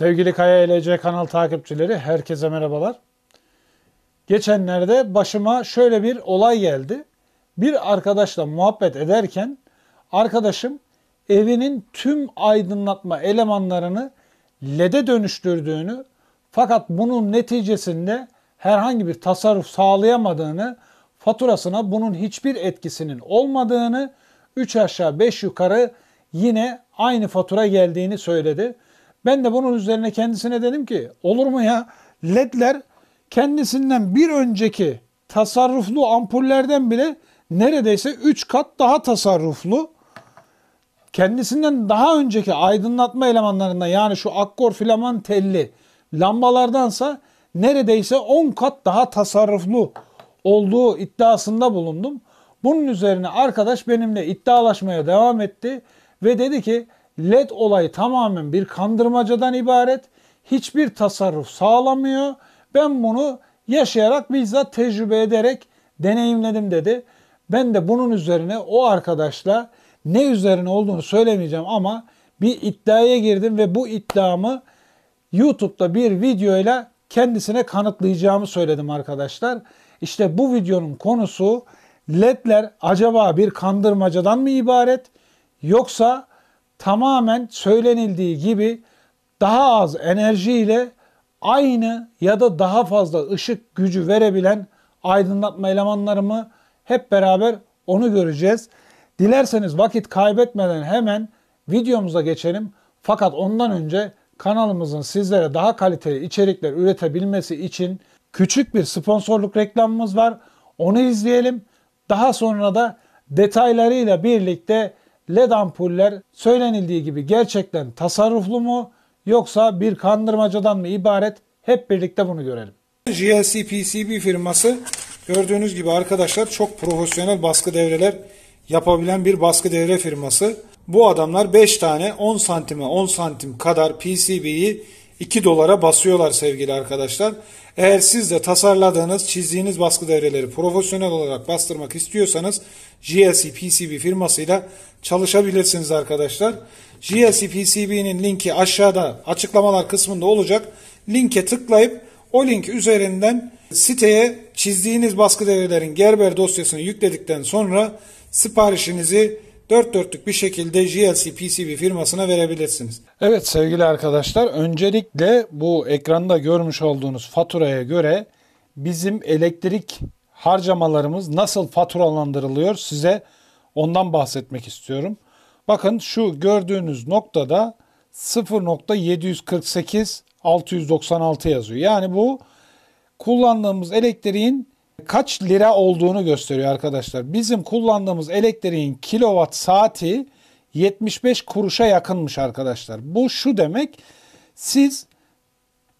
Sevgili Kaya ELC kanal takipçileri herkese merhabalar. Geçenlerde başıma şöyle bir olay geldi. Bir arkadaşla muhabbet ederken arkadaşım evinin tüm aydınlatma elemanlarını LED'e dönüştürdüğünü fakat bunun neticesinde herhangi bir tasarruf sağlayamadığını, faturasına bunun hiçbir etkisinin olmadığını, 3 aşağı 5 yukarı yine aynı fatura geldiğini söyledi. Ben de bunun üzerine kendisine dedim ki olur mu ya ledler kendisinden bir önceki tasarruflu ampullerden bile neredeyse 3 kat daha tasarruflu. Kendisinden daha önceki aydınlatma elemanlarında yani şu akkor filaman telli lambalardansa neredeyse 10 kat daha tasarruflu olduğu iddiasında bulundum. Bunun üzerine arkadaş benimle iddialaşmaya devam etti ve dedi ki LED olayı tamamen bir kandırmacadan ibaret. Hiçbir tasarruf sağlamıyor. Ben bunu yaşayarak bizzat tecrübe ederek deneyimledim dedi. Ben de bunun üzerine o arkadaşla ne üzerine olduğunu söylemeyeceğim ama bir iddiaya girdim ve bu iddiamı YouTube'da bir videoyla kendisine kanıtlayacağımı söyledim arkadaşlar. İşte bu videonun konusu LED'ler acaba bir kandırmacadan mı ibaret yoksa tamamen söylenildiği gibi daha az enerjiyle aynı ya da daha fazla ışık gücü verebilen aydınlatma elemanları mı? Hep beraber onu göreceğiz. Dilerseniz vakit kaybetmeden hemen videomuza geçelim. Fakat ondan önce kanalımızın sizlere daha kaliteli içerikler üretebilmesi için küçük bir sponsorluk reklamımız var. Onu izleyelim. Daha sonra da detaylarıyla birlikte LED ampuller söylenildiği gibi gerçekten tasarruflu mu yoksa bir kandırmacadan mı ibaret? Hep birlikte bunu görelim. GLC PCB firması gördüğünüz gibi arkadaşlar çok profesyonel baskı devreler yapabilen bir baskı devre firması. Bu adamlar 5 tane 10 santime 10 santim kadar PCB'yi 2 dolara basıyorlar sevgili arkadaşlar. Eğer siz de tasarladığınız, çizdiğiniz baskı devreleri profesyonel olarak bastırmak istiyorsanız GLC PCB firmasıyla çalışabilirsiniz arkadaşlar. GLC PCB'nin linki aşağıda açıklamalar kısmında olacak. Linke tıklayıp o link üzerinden siteye çizdiğiniz baskı devrelerin Gerber dosyasını yükledikten sonra siparişinizi dört dörtlük bir şekilde GLC PCB firmasına verebilirsiniz. Evet sevgili arkadaşlar öncelikle bu ekranda görmüş olduğunuz faturaya göre bizim elektrik harcamalarımız nasıl faturalandırılıyor size ondan bahsetmek istiyorum. Bakın şu gördüğünüz noktada 0.748 696 yazıyor. Yani bu kullandığımız elektriğin kaç lira olduğunu gösteriyor arkadaşlar. Bizim kullandığımız elektriğin kilowatt saati 75 kuruşa yakınmış arkadaşlar. Bu şu demek siz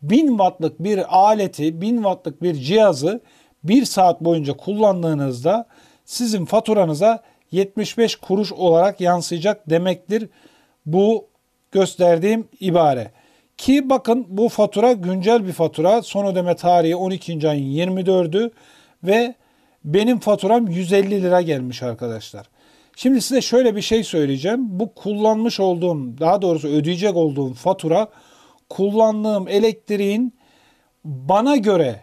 1000 wattlık bir aleti, 1000 wattlık bir cihazı 1 saat boyunca kullandığınızda sizin faturanıza 75 kuruş olarak yansıyacak demektir bu gösterdiğim ibare. Ki bakın bu fatura güncel bir fatura. Son ödeme tarihi 12. ayın 24'ü ve benim faturam 150 lira gelmiş arkadaşlar. Şimdi size şöyle bir şey söyleyeceğim. Bu kullanmış olduğum, daha doğrusu ödeyecek olduğum fatura kullandığım elektriğin bana göre,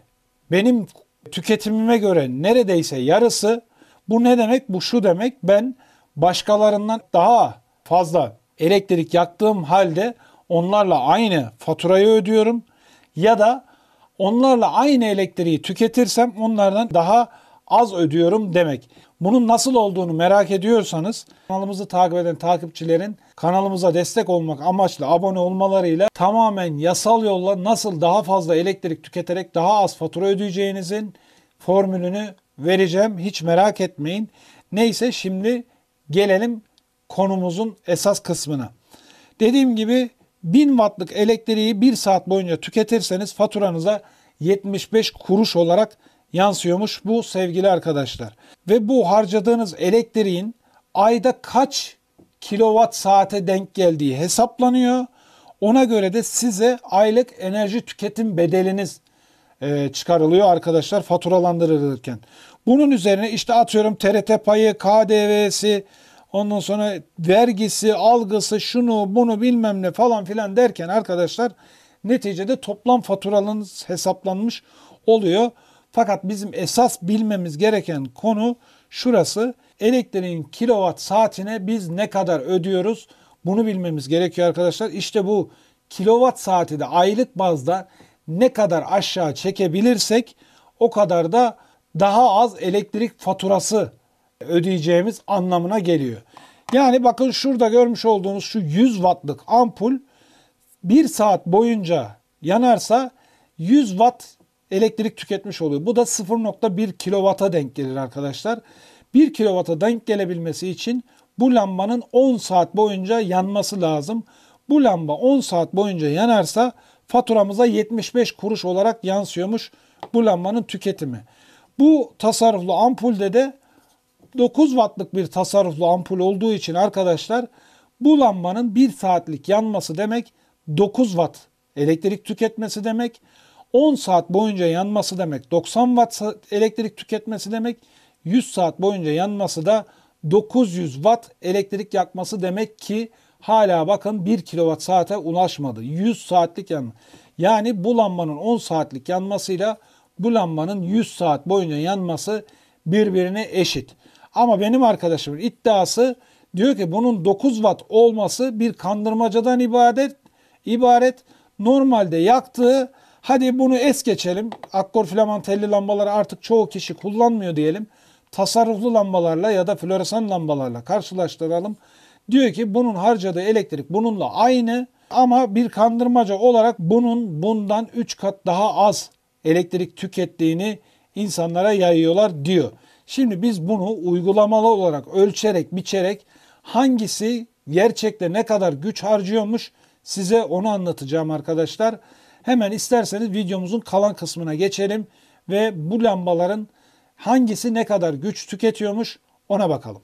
benim tüketimime göre neredeyse yarısı. Bu ne demek? Bu şu demek. Ben başkalarından daha fazla elektrik yaktığım halde onlarla aynı faturayı ödüyorum ya da onlarla aynı elektriği tüketirsem onlardan daha az ödüyorum demek. Bunun nasıl olduğunu merak ediyorsanız kanalımızı takip eden takipçilerin kanalımıza destek olmak amaçlı abone olmalarıyla tamamen yasal yolla nasıl daha fazla elektrik tüketerek daha az fatura ödeyeceğinizin formülünü vereceğim. Hiç merak etmeyin. Neyse şimdi gelelim konumuzun esas kısmına. Dediğim gibi 1000 wattlık elektriği 1 saat boyunca tüketirseniz faturanıza 75 kuruş olarak yansıyormuş bu sevgili arkadaşlar. Ve bu harcadığınız elektriğin ayda kaç kilowatt saate denk geldiği hesaplanıyor. Ona göre de size aylık enerji tüketim bedeliniz e, çıkarılıyor arkadaşlar faturalandırılırken. Bunun üzerine işte atıyorum TRT payı, KDV'si, Ondan sonra vergisi, algısı, şunu, bunu bilmem ne falan filan derken arkadaşlar neticede toplam faturalarınız hesaplanmış oluyor. Fakat bizim esas bilmemiz gereken konu şurası. Elektriğin kilowatt saatine biz ne kadar ödüyoruz? Bunu bilmemiz gerekiyor arkadaşlar. İşte bu kilowatt saati de aylık bazda ne kadar aşağı çekebilirsek o kadar da daha az elektrik faturası ödeyeceğimiz anlamına geliyor. Yani bakın şurada görmüş olduğunuz şu 100 wattlık ampul 1 saat boyunca yanarsa 100 watt elektrik tüketmiş oluyor. Bu da 0.1 kilovata denk gelir arkadaşlar. 1 kilovata denk gelebilmesi için bu lambanın 10 saat boyunca yanması lazım. Bu lamba 10 saat boyunca yanarsa faturamıza 75 kuruş olarak yansıyormuş bu lambanın tüketimi. Bu tasarruflu ampulde de 9 wattlık bir tasarruflu ampul olduğu için arkadaşlar bu lambanın 1 saatlik yanması demek 9 watt elektrik tüketmesi demek. 10 saat boyunca yanması demek 90 watt elektrik tüketmesi demek. 100 saat boyunca yanması da 900 watt elektrik yakması demek ki hala bakın 1 kilowatt saate ulaşmadı. 100 saatlik yanma. Yani bu lambanın 10 saatlik yanmasıyla bu lambanın 100 saat boyunca yanması birbirine eşit. Ama benim arkadaşımın iddiası diyor ki bunun 9 watt olması bir kandırmacadan ibaret. ibaret. Normalde yaktığı hadi bunu es geçelim. Akkor filaman telli lambaları artık çoğu kişi kullanmıyor diyelim. Tasarruflu lambalarla ya da floresan lambalarla karşılaştıralım. Diyor ki bunun harcadığı elektrik bununla aynı ama bir kandırmaca olarak bunun bundan 3 kat daha az elektrik tükettiğini insanlara yayıyorlar diyor. Şimdi biz bunu uygulamalı olarak ölçerek, biçerek hangisi gerçekte ne kadar güç harcıyormuş size onu anlatacağım arkadaşlar. Hemen isterseniz videomuzun kalan kısmına geçelim ve bu lambaların hangisi ne kadar güç tüketiyormuş ona bakalım.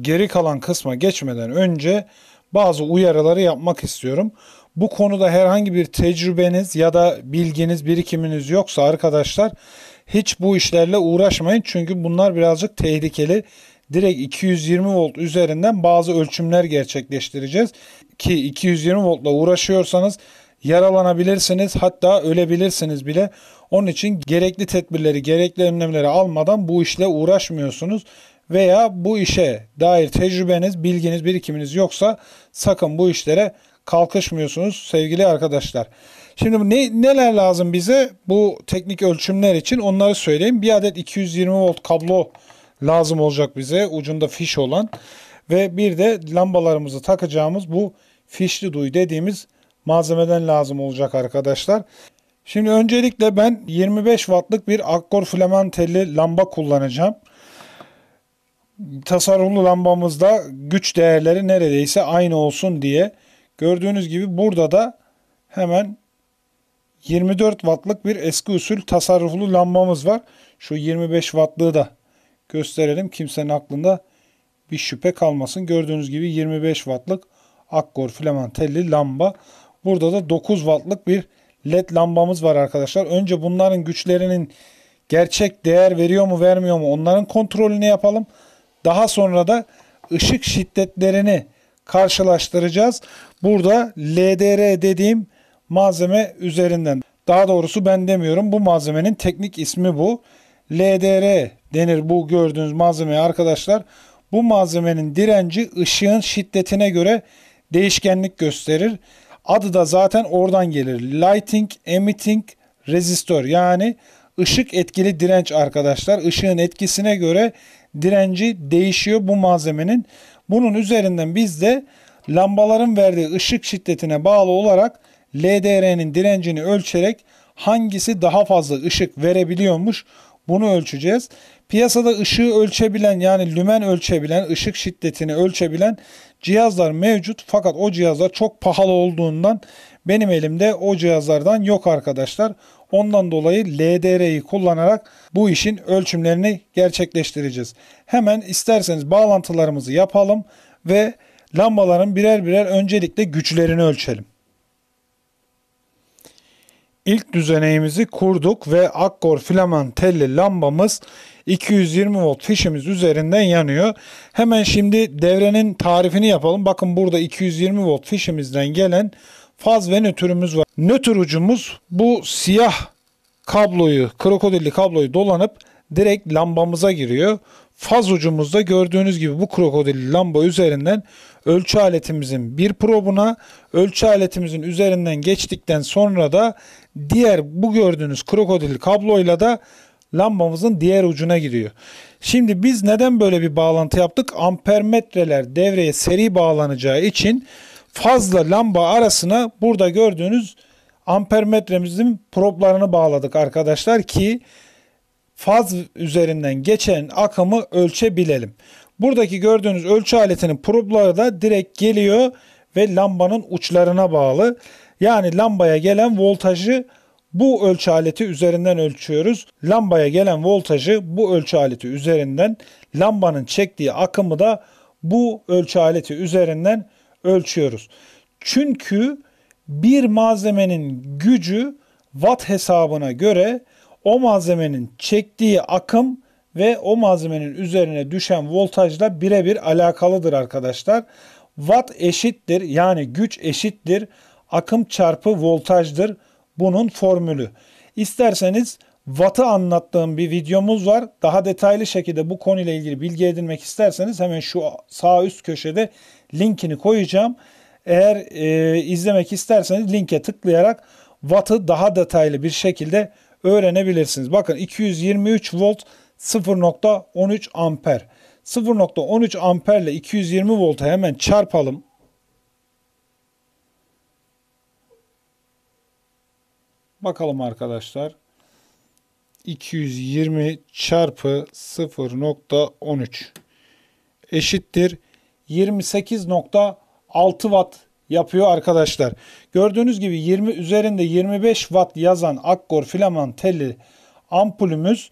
Geri kalan kısma geçmeden önce bazı uyarıları yapmak istiyorum. Bu konuda herhangi bir tecrübeniz ya da bilginiz, birikiminiz yoksa arkadaşlar hiç bu işlerle uğraşmayın. Çünkü bunlar birazcık tehlikeli. Direkt 220 volt üzerinden bazı ölçümler gerçekleştireceğiz. Ki 220 voltla uğraşıyorsanız yaralanabilirsiniz hatta ölebilirsiniz bile. Onun için gerekli tedbirleri, gerekli önlemleri almadan bu işle uğraşmıyorsunuz veya bu işe dair tecrübeniz, bilginiz, birikiminiz yoksa sakın bu işlere kalkışmıyorsunuz sevgili arkadaşlar. Şimdi ne, neler lazım bize bu teknik ölçümler için onları söyleyeyim. Bir adet 220 volt kablo lazım olacak bize ucunda fiş olan ve bir de lambalarımızı takacağımız bu fişli duy dediğimiz malzemeden lazım olacak arkadaşlar. Şimdi öncelikle ben 25 wattlık bir akkor filament lamba kullanacağım tasarruflu lambamızda güç değerleri neredeyse aynı olsun diye gördüğünüz gibi burada da hemen 24 wattlık bir eski usul tasarruflu lambamız var. Şu 25 wattlığı da gösterelim. Kimsenin aklında bir şüphe kalmasın. Gördüğünüz gibi 25 wattlık Akkor filament telli lamba. Burada da 9 wattlık bir led lambamız var arkadaşlar. Önce bunların güçlerinin gerçek değer veriyor mu vermiyor mu onların kontrolünü yapalım. Daha sonra da ışık şiddetlerini karşılaştıracağız. Burada LDR dediğim malzeme üzerinden. Daha doğrusu ben demiyorum. Bu malzemenin teknik ismi bu. LDR denir bu gördüğünüz malzemeye arkadaşlar. Bu malzemenin direnci ışığın şiddetine göre değişkenlik gösterir. Adı da zaten oradan gelir. Lighting Emitting Resistor yani ışık etkili direnç arkadaşlar. Işığın etkisine göre direnci değişiyor bu malzemenin. Bunun üzerinden biz de lambaların verdiği ışık şiddetine bağlı olarak LDR'nin direncini ölçerek hangisi daha fazla ışık verebiliyormuş bunu ölçeceğiz. Piyasada ışığı ölçebilen yani lümen ölçebilen, ışık şiddetini ölçebilen cihazlar mevcut. Fakat o cihazlar çok pahalı olduğundan benim elimde o cihazlardan yok arkadaşlar. Ondan dolayı LDR'yi kullanarak bu işin ölçümlerini gerçekleştireceğiz. Hemen isterseniz bağlantılarımızı yapalım ve lambaların birer birer öncelikle güçlerini ölçelim. İlk düzeneğimizi kurduk ve Akkor filaman telli lambamız 220 volt fişimiz üzerinden yanıyor. Hemen şimdi devrenin tarifini yapalım. Bakın burada 220 volt fişimizden gelen faz ve nötrümüz var. Nötr ucumuz bu siyah kabloyu, krokodilli kabloyu dolanıp direkt lambamıza giriyor. Faz ucumuzda gördüğünüz gibi bu krokodilli lamba üzerinden ölçü aletimizin bir probuna, ölçü aletimizin üzerinden geçtikten sonra da diğer bu gördüğünüz krokodil kabloyla da lambamızın diğer ucuna gidiyor. Şimdi biz neden böyle bir bağlantı yaptık? Ampermetreler devreye seri bağlanacağı için fazla lamba arasına burada gördüğünüz ampermetremizin problarını bağladık arkadaşlar ki faz üzerinden geçen akımı ölçebilelim. Buradaki gördüğünüz ölçü aletinin probları da direkt geliyor ve lambanın uçlarına bağlı. Yani lambaya gelen voltajı bu ölçü aleti üzerinden ölçüyoruz. Lambaya gelen voltajı bu ölçü aleti üzerinden, lambanın çektiği akımı da bu ölçü aleti üzerinden ölçüyoruz. Çünkü bir malzemenin gücü watt hesabına göre o malzemenin çektiği akım ve o malzemenin üzerine düşen voltajla birebir alakalıdır arkadaşlar. Watt eşittir yani güç eşittir akım çarpı voltajdır. Bunun formülü. İsterseniz Watt'ı anlattığım bir videomuz var. Daha detaylı şekilde bu konuyla ilgili bilgi edinmek isterseniz hemen şu sağ üst köşede linkini koyacağım. Eğer e, izlemek isterseniz linke tıklayarak Watt'ı daha detaylı bir şekilde öğrenebilirsiniz. Bakın 223 volt 0.13 amper. 0.13 amperle 220 volta hemen çarpalım. Bakalım arkadaşlar. 220 çarpı 0.13 eşittir 28.6 watt yapıyor arkadaşlar. Gördüğünüz gibi 20 üzerinde 25 watt yazan Akkor filaman telli ampulümüz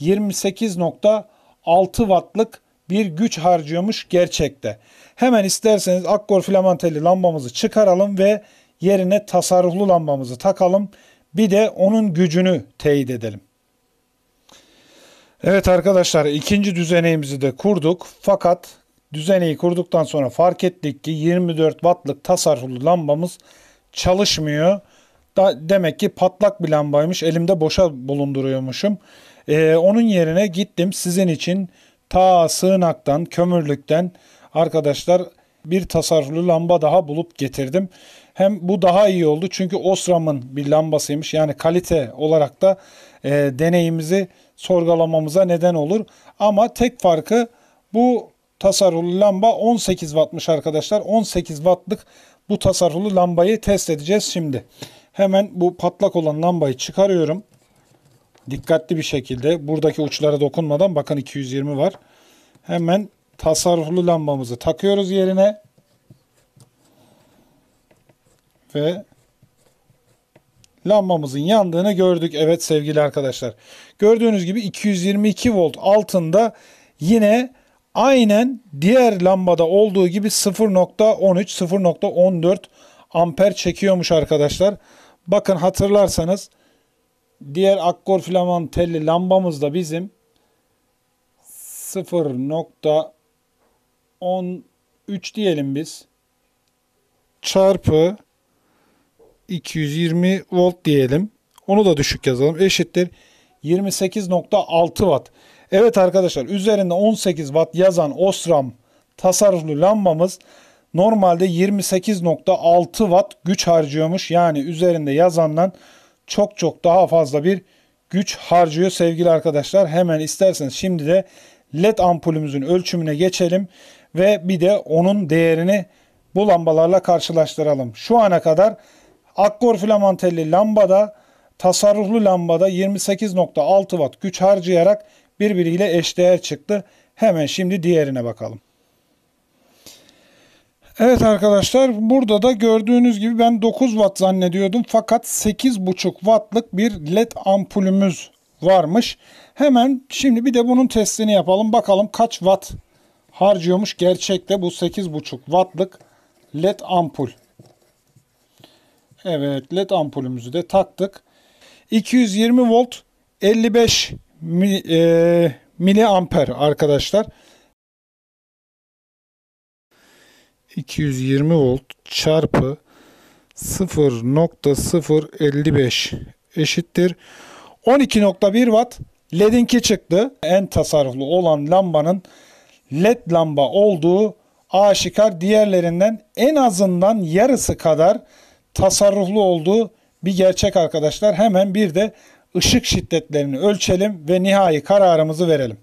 28.6 wattlık bir güç harcıyormuş gerçekte. Hemen isterseniz Akkor filaman telli lambamızı çıkaralım ve yerine tasarruflu lambamızı takalım bir de onun gücünü teyit edelim. Evet arkadaşlar ikinci düzeneğimizi de kurduk. Fakat düzeneği kurduktan sonra fark ettik ki 24 wattlık tasarruflu lambamız çalışmıyor. Da, demek ki patlak bir lambaymış. Elimde boşa bulunduruyormuşum. Ee, onun yerine gittim sizin için ta sığınaktan, kömürlükten arkadaşlar bir tasarruflu lamba daha bulup getirdim. Hem bu daha iyi oldu çünkü Osram'ın bir lambasıymış. Yani kalite olarak da e, deneyimizi sorgulamamıza neden olur. Ama tek farkı bu tasarruflu lamba 18 wattmış arkadaşlar. 18 wattlık bu tasarruflu lambayı test edeceğiz şimdi. Hemen bu patlak olan lambayı çıkarıyorum. Dikkatli bir şekilde buradaki uçlara dokunmadan bakın 220 var. Hemen tasarruflu lambamızı takıyoruz yerine ve lambamızın yandığını gördük. Evet sevgili arkadaşlar. Gördüğünüz gibi 222 volt altında yine aynen diğer lambada olduğu gibi 0.13 0.14 amper çekiyormuş arkadaşlar. Bakın hatırlarsanız diğer akkor filaman telli lambamız da bizim 0.13 diyelim biz çarpı 220 volt diyelim. Onu da düşük yazalım. Eşittir 28.6 watt. Evet arkadaşlar üzerinde 18 watt yazan Osram tasarruflu lambamız normalde 28.6 watt güç harcıyormuş. Yani üzerinde yazandan çok çok daha fazla bir güç harcıyor sevgili arkadaşlar. Hemen isterseniz şimdi de led ampulümüzün ölçümüne geçelim ve bir de onun değerini bu lambalarla karşılaştıralım. Şu ana kadar Akkor filament lambada tasarruflu lambada 28.6 watt güç harcayarak birbiriyle eşdeğer çıktı. Hemen şimdi diğerine bakalım. Evet arkadaşlar burada da gördüğünüz gibi ben 9 watt zannediyordum fakat 8.5 wattlık bir led ampulümüz varmış. Hemen şimdi bir de bunun testini yapalım bakalım kaç watt harcıyormuş gerçekte bu 8.5 wattlık led ampul. Evet led ampulümüzü de taktık. 220 volt 55 mili, e, miliamper arkadaşlar. 220 volt çarpı 0.055 eşittir. 12.1 watt ledinki çıktı. En tasarruflu olan lambanın led lamba olduğu aşikar diğerlerinden en azından yarısı kadar tasarruflu olduğu bir gerçek arkadaşlar. Hemen bir de ışık şiddetlerini ölçelim ve nihai kararımızı verelim.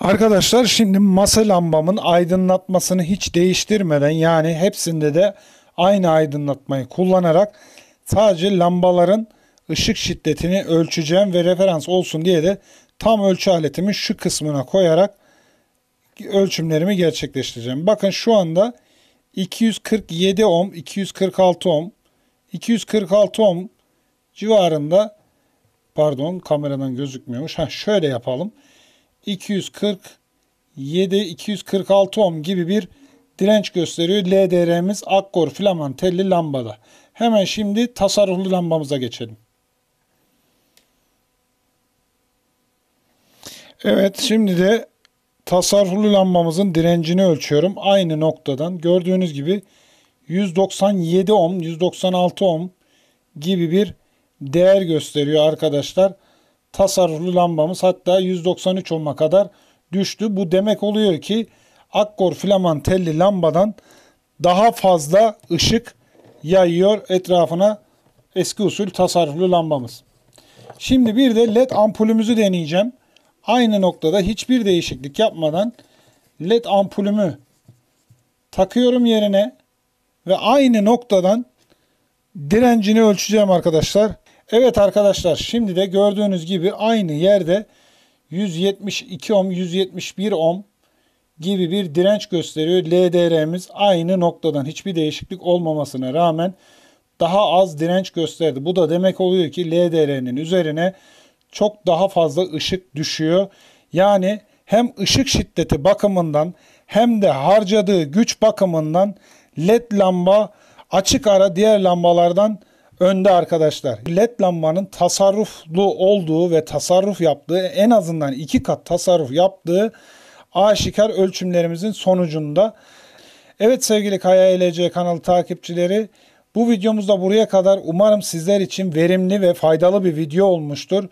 Arkadaşlar şimdi masa lambamın aydınlatmasını hiç değiştirmeden yani hepsinde de aynı aydınlatmayı kullanarak sadece lambaların ışık şiddetini ölçeceğim ve referans olsun diye de tam ölçü aletimi şu kısmına koyarak ölçümlerimi gerçekleştireceğim. Bakın şu anda 247 ohm, 246 ohm, 246 ohm civarında pardon kameradan gözükmüyormuş. Ha şöyle yapalım. 247 246 ohm gibi bir direnç gösteriyor. LDR'miz Akkor filaman telli lambada. Hemen şimdi tasarruflu lambamıza geçelim. Evet şimdi de Tasarruflu lambamızın direncini ölçüyorum. Aynı noktadan gördüğünüz gibi 197 ohm, 196 ohm gibi bir değer gösteriyor arkadaşlar. Tasarruflu lambamız hatta 193 ohm'a kadar düştü. Bu demek oluyor ki Akkor filaman telli lambadan daha fazla ışık yayıyor etrafına eski usul tasarruflu lambamız. Şimdi bir de led ampulümüzü deneyeceğim. Aynı noktada hiçbir değişiklik yapmadan led ampulümü takıyorum yerine ve aynı noktadan direncini ölçeceğim arkadaşlar. Evet arkadaşlar şimdi de gördüğünüz gibi aynı yerde 172 ohm 171 ohm gibi bir direnç gösteriyor. LDR'miz aynı noktadan hiçbir değişiklik olmamasına rağmen daha az direnç gösterdi. Bu da demek oluyor ki LDR'nin üzerine çok daha fazla ışık düşüyor. Yani hem ışık şiddeti bakımından hem de harcadığı güç bakımından led lamba açık ara diğer lambalardan önde arkadaşlar. LED lambanın tasarruflu olduğu ve tasarruf yaptığı en azından iki kat tasarruf yaptığı aşikar ölçümlerimizin sonucunda. Evet sevgili Kaya ELC kanalı takipçileri bu videomuzda buraya kadar umarım sizler için verimli ve faydalı bir video olmuştur.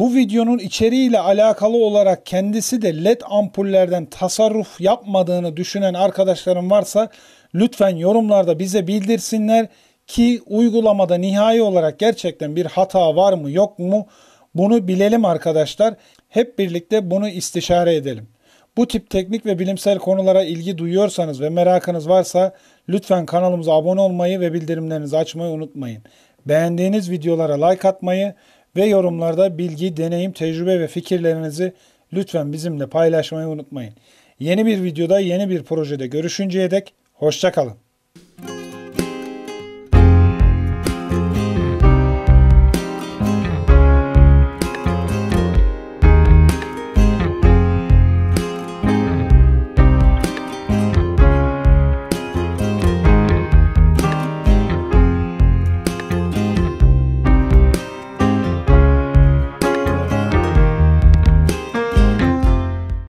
Bu videonun içeriğiyle alakalı olarak kendisi de led ampullerden tasarruf yapmadığını düşünen arkadaşlarım varsa lütfen yorumlarda bize bildirsinler ki uygulamada nihai olarak gerçekten bir hata var mı yok mu bunu bilelim arkadaşlar. Hep birlikte bunu istişare edelim. Bu tip teknik ve bilimsel konulara ilgi duyuyorsanız ve merakınız varsa lütfen kanalımıza abone olmayı ve bildirimlerinizi açmayı unutmayın. Beğendiğiniz videolara like atmayı ve yorumlarda bilgi, deneyim, tecrübe ve fikirlerinizi lütfen bizimle paylaşmayı unutmayın. Yeni bir videoda, yeni bir projede görüşünceye dek hoşçakalın.